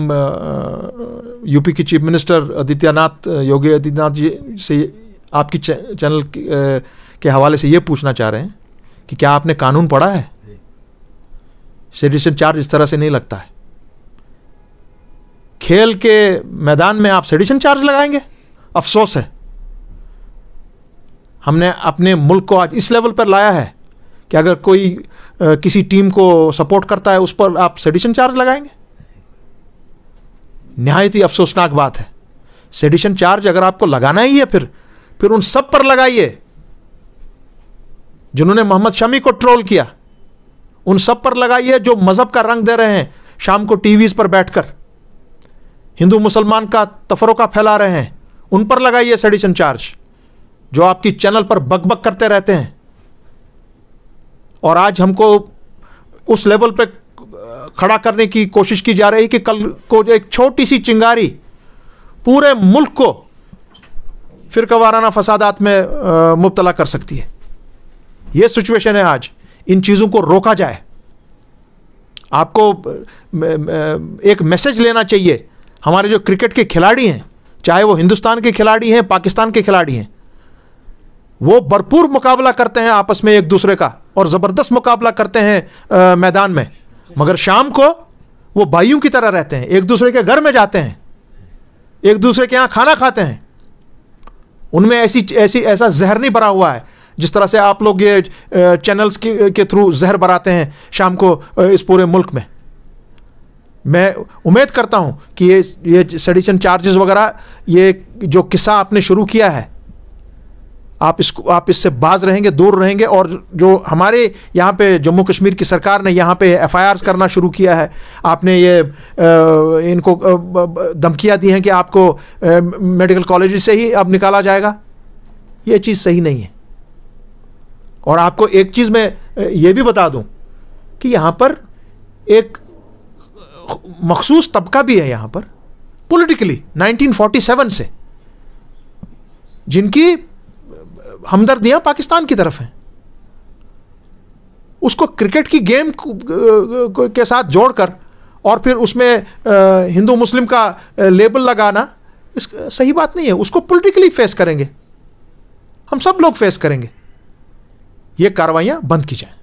UP के chief minister Adityanath Yogi Adityanath ji से आपकी चैनल के हवाले से ये पूछना चाह रहे हैं कि क्या आपने कानून पढ़ा है सेडिशन चार्ज इस तरह से नहीं लगता है खेल के मैदान में आप सेडिशन चार्ज लगाएंगे अफसोस है हमने अपने मुल्क को आज इस लेवल पर लाया है कि अगर कोई किसी टीम को सपोर्ट करता है उस पर आप सेडिशन चार्ज लगाएंगे नहायत ही अफसोसनाक बात है सेडिशन चार्ज अगर आपको लगाना ही है फिर फिर उन सब पर लगाइए जिन्होंने मोहम्मद शमी को ट्रोल किया उन सब पर लगाइए जो मज़हब का रंग दे रहे हैं शाम को टीवीज़ पर बैठकर हिंदू मुसलमान का तफरका फैला रहे हैं उन पर लगाइए सेडिशन चार्ज जो आपकी चैनल पर बकबक करते रहते हैं और आज हमको उस लेवल पे खड़ा करने की कोशिश की जा रही है कि कल को एक छोटी सी चिंगारी पूरे मुल्क को फिर वाराना फसादात में मुबतला कर सकती है ये सिचुएशन है आज इन चीज़ों को रोका जाए आपको एक मैसेज लेना चाहिए हमारे जो क्रिकेट के खिलाड़ी हैं चाहे वो हिंदुस्तान के खिलाड़ी हैं पाकिस्तान के खिलाड़ी हैं वो भरपूर मुकाबला करते हैं आपस में एक दूसरे का और ज़बरदस्त मुकाबला करते हैं मैदान में मगर शाम को वो भाइयों की तरह रहते हैं एक दूसरे के घर में जाते हैं एक दूसरे के यहाँ खाना खाते हैं उनमें ऐसी ऐसी ऐसा जहर नहीं भरा हुआ है जिस तरह से आप लोग ये चैनल्स के, के थ्रू जहर भराते हैं शाम को इस पूरे मुल्क में मैं उम्मीद करता हूँ कि ये ये सडिशन चार्जेस वगैरह ये जो किस्सा आपने शुरू किया है आप इसको आप इससे बाज रहेंगे दूर रहेंगे और जो हमारे यहाँ पे जम्मू कश्मीर की सरकार ने यहाँ पे एफआईआर करना शुरू किया है आपने ये आ, इनको धमकियाँ दी हैं कि आपको आ, मेडिकल कॉलेज से ही अब निकाला जाएगा ये चीज़ सही नहीं है और आपको एक चीज़ मैं ये भी बता दूँ कि यहाँ पर एक मखसूस तबका भी है यहाँ पर पोलिटिकली नाइनटीन से जिनकी हमदर्दियां पाकिस्तान की तरफ हैं उसको क्रिकेट की गेम के साथ जोड़कर और फिर उसमें हिंदू मुस्लिम का लेबल लगाना इस सही बात नहीं है उसको पॉलिटिकली फेस करेंगे हम सब लोग फेस करेंगे ये कार्रवाइयाँ बंद की जाए